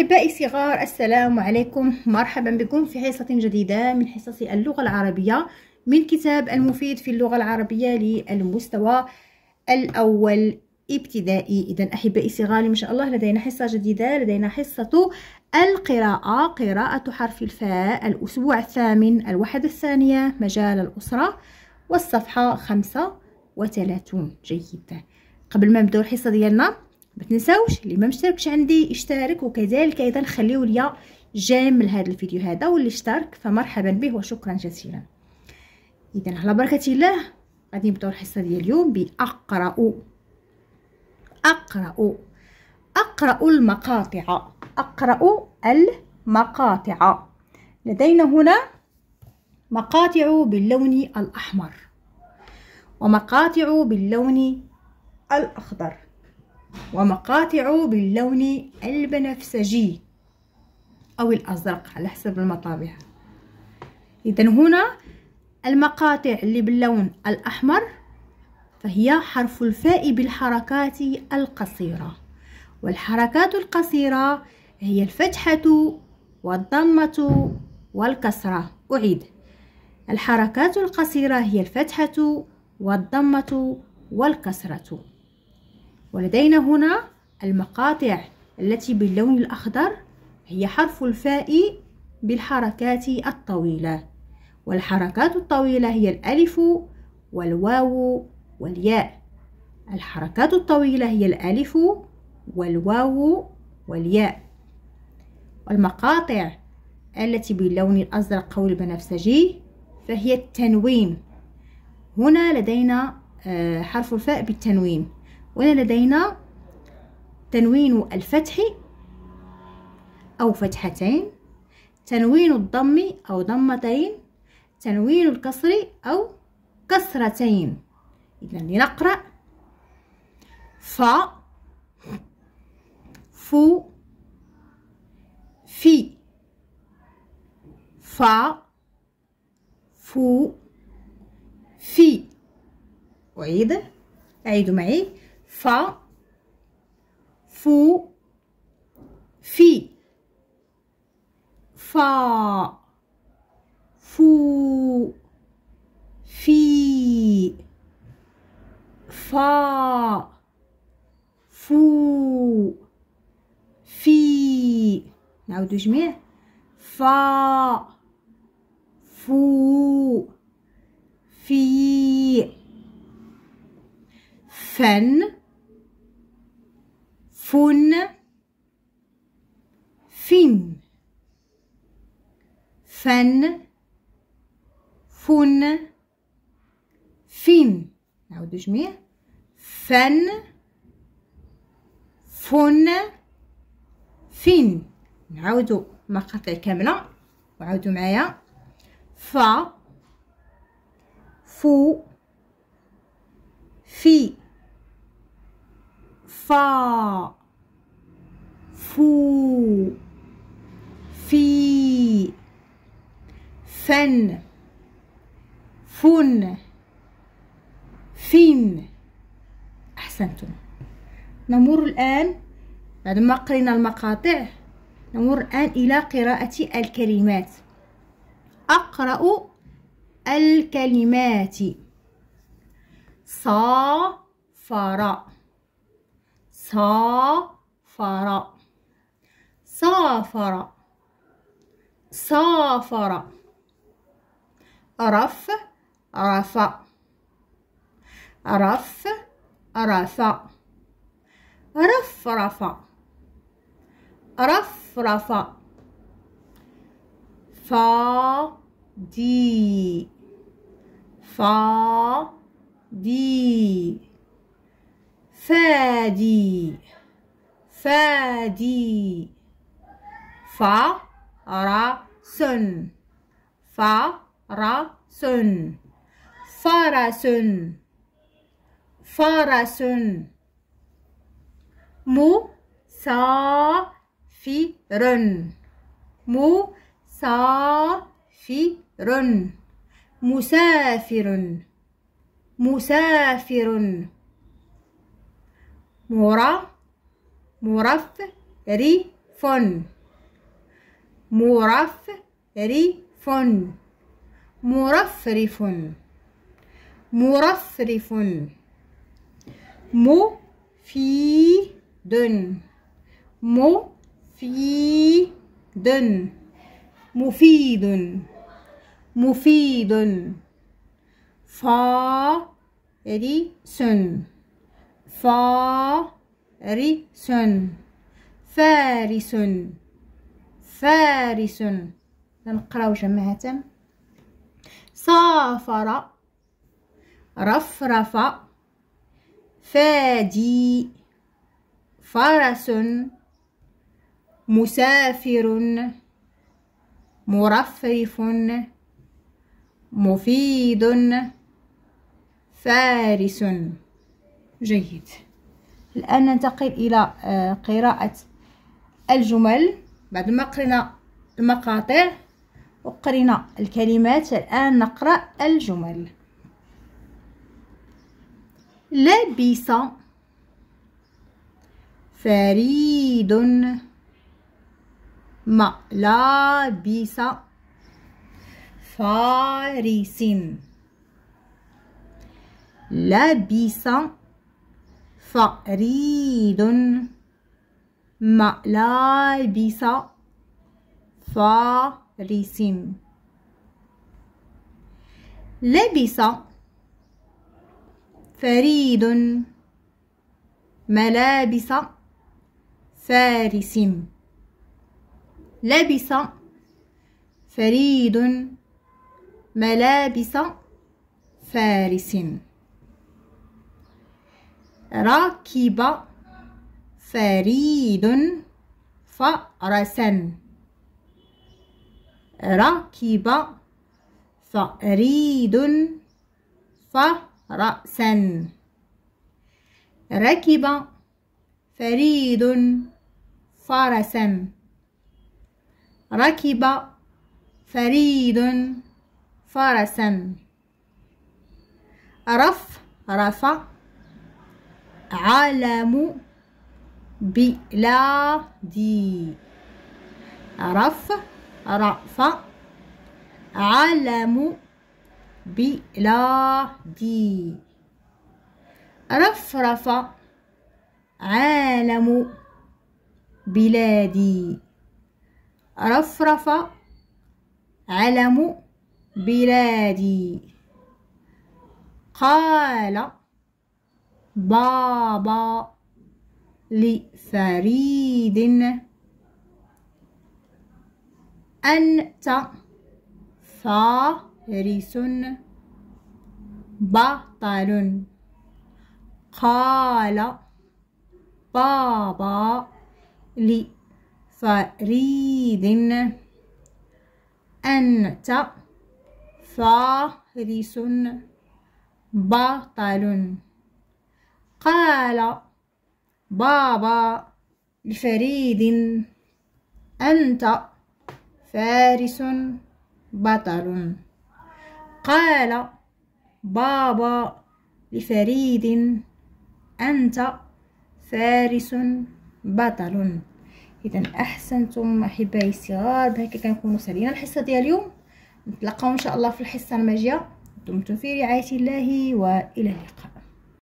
أحبائي صغار السلام عليكم مرحبا بكم في حصة جديدة من حصص اللغة العربية من كتاب المفيد في اللغة العربية للمستوى الأول ابتدائي إذا أحبائي صغار إن شاء الله لدينا حصة جديدة لدينا حصة القراءة قراءة حرف الفاء الأسبوع الثامن الوحدة الثانية مجال الأسرة والصفحة خمسة وثلاثون جيد قبل ما نبدأ الحصة ديالنا ما تنساوش اللي ما مشتركش عندي اشترك وكذلك ايضا خليو ليا جيم لهذا الفيديو هذا واللي اشترك فمرحبا به وشكرا جزيلا اذا على بركه الله غادي نبداو الحصه ديال اليوم باقرا اقرا اقرا المقاطع اقرا المقاطع لدينا هنا مقاطع باللون الأحمر ومقاطع باللون الأخضر ومقاطع باللون البنفسجي أو الأزرق على حسب المطابع إذا هنا المقاطع اللي باللون الأحمر فهي حرف الفاء بالحركات القصيرة والحركات القصيرة هي الفتحة والضمة والكسرة أعيد الحركات القصيرة هي الفتحة والضمة والكسرة ولدينا هنا المقاطع التي باللون الأخضر هي حرف الفاء بالحركات الطويلة والحركات الطويلة هي الألف والواو والياء الحركات الطويلة هي الألف والواو والياء المقاطع التي باللون الأزرق أو البنفسجي فهي التنوين هنا لدينا آه، حرف الفاء بالتنوين ولدينا تنوين الفتح أو فتحتين تنوين الضم أو ضمتين تنوين الكسر أو كسرتين إذا لنقرأ ف فو في ف فو في أعيد أعيد معي ف فو في فا فو في فا فو في نعودو جميع فا فو في فن فن فين فن فن فين نعود جميع فن فن فين نعاودو مقاطع كاملة وعاودو معايا ف فو في فا فو في فن فن فين أحسنتم نمر الآن بعدما قرينا المقاطع نمر الآن إلى قراءة الكلمات أقرأ الكلمات صافر صافر صافر صافر رف رفع رف رفع رفرف رفرف فا دي فادي فادي فرس فرس فرس فرس مسافر مسافر مسافر مسافر مرا مرفرف مرفرف مرفرف مرفرف مفيد مفيد مفيد مفيد فارس فارس فارس فارس نقراو جماعة صافر رفرف فادي فرس مسافر مرفرف مفيد فارس جيد الآن ننتقل إلى آه، قراءة الجمل بعد ما قرينا المقاطع وقرينا الكلمات الآن نقرأ الجمل لبس فريد لابس فارس لبس فريد ملابس فارس لبس فريد ملابس فارس لبس فريد ملابس فارس راكب فريد فرسا ركب فريد فرأسا ركب فريد فرسا ركب فريد فرسا رف رف علم بلادي رف رف علم بلادي رفرف عالم بلادي رفرف علم بلادي قال بابا لفريد أنت فارس بطل قال بابا لفريد أنت فارس بطل قال بابا لفريد أنت فارس بطل قال بابا لفريد أنت فارس بطل اذا احسنتم احبائي الصغار بهكا كنكونو سالينا الحصه ديال اليوم نتلاقاو ان شاء الله في الحصه الماجيه دمتم في رعايه الله والى اللقاء